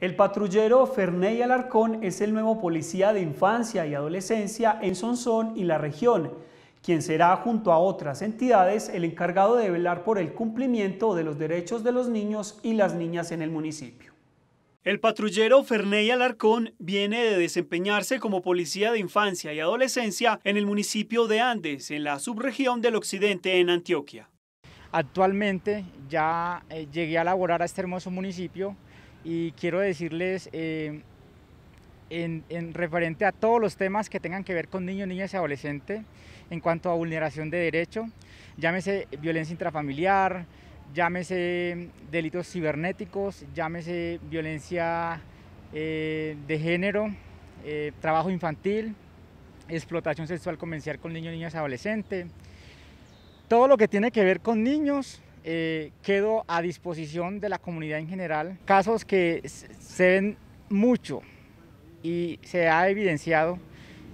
El patrullero Ferney Alarcón es el nuevo policía de infancia y adolescencia en Sonsón y la región, quien será junto a otras entidades el encargado de velar por el cumplimiento de los derechos de los niños y las niñas en el municipio. El patrullero Ferney Alarcón viene de desempeñarse como policía de infancia y adolescencia en el municipio de Andes, en la subregión del occidente en Antioquia. Actualmente ya eh, llegué a laborar a este hermoso municipio y quiero decirles em, en, referente a todos los temas que tengan que ver con niños, niñas y adolescentes en cuanto a vulneración de derecho, llámese violencia intrafamiliar, llámese delitos cibernéticos, llámese violencia eh, de género, eh, trabajo infantil, explotación sexual comercial con niños, niñas y adolescentes, todo lo que tiene que ver con niños, eh, quedo a disposición de la comunidad en general. Casos que se ven mucho y se ha evidenciado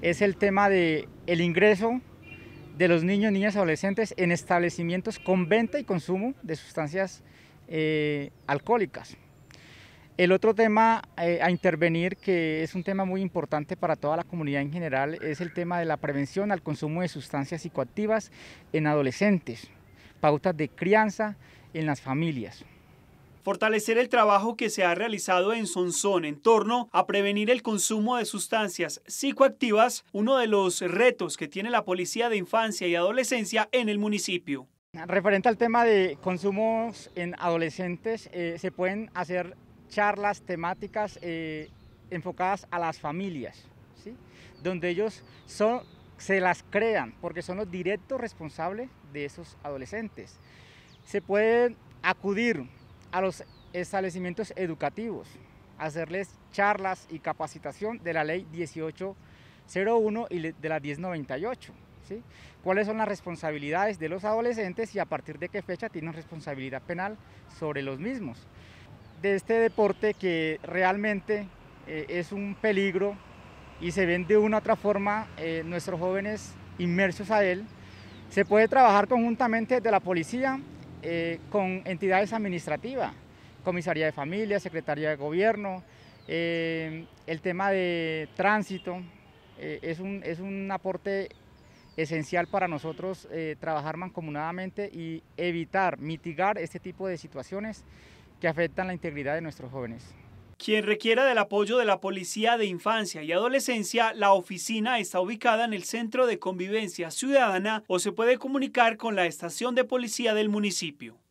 es el tema del el ingreso de los niños, niñas, adolescentes en establecimientos con venta y consumo de sustancias eh, alcohólicas. El otro tema eh, a intervenir, que es un tema muy importante para toda la comunidad en general, es el tema de la prevención al consumo de sustancias psicoactivas en adolescentes pautas de crianza en las familias fortalecer el trabajo que se ha realizado en Sonsón en torno a prevenir el consumo de sustancias psicoactivas, uno de los retos que tiene la Policía de Infancia y Adolescencia en el municipio. Referente al tema de consumos en adolescentes, eh, se pueden hacer charlas temáticas eh, enfocadas a las familias, donde ellos son, se las crean, porque son los directos responsables de esos adolescentes. Se pueden acudir a los establecimientos educativos, hacerles charlas y capacitación de la ley 1801 y de la 1098. ¿sí? ¿Cuáles son las responsabilidades de los adolescentes y a partir de qué fecha tienen responsabilidad penal sobre los mismos? De este deporte que realmente eh, es un peligro y se ven de una otra forma eh, nuestros jóvenes inmersos a él. Se puede trabajar conjuntamente de la policía eh, con entidades administrativas, comisaría de familia, secretaría de gobierno, eh, el tema de tránsito, es un, es, un, aporte esencial para nosotros trabajar mancomunadamente y evitar, mitigar este tipo de situaciones que afectan la integridad de nuestros jóvenes. Quien requiera del apoyo de la Policía de Infancia y Adolescencia, la oficina está ubicada en el Centro de Convivencia Ciudadana o se puede comunicar con la Estación de Policía del municipio.